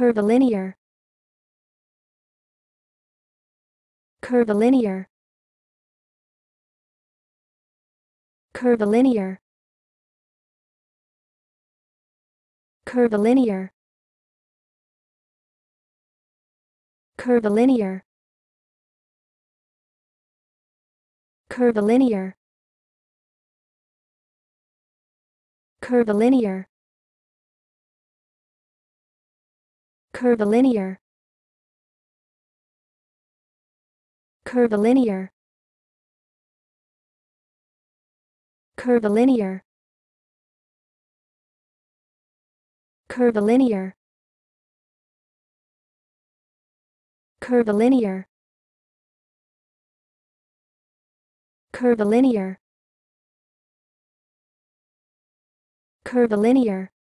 curvilinear curvilinear curvilinear curvilinear curvilinear curvilinear curvilinear curvilinear curvilinear curvilinear curvilinear curvilinear curvilinear curvilinear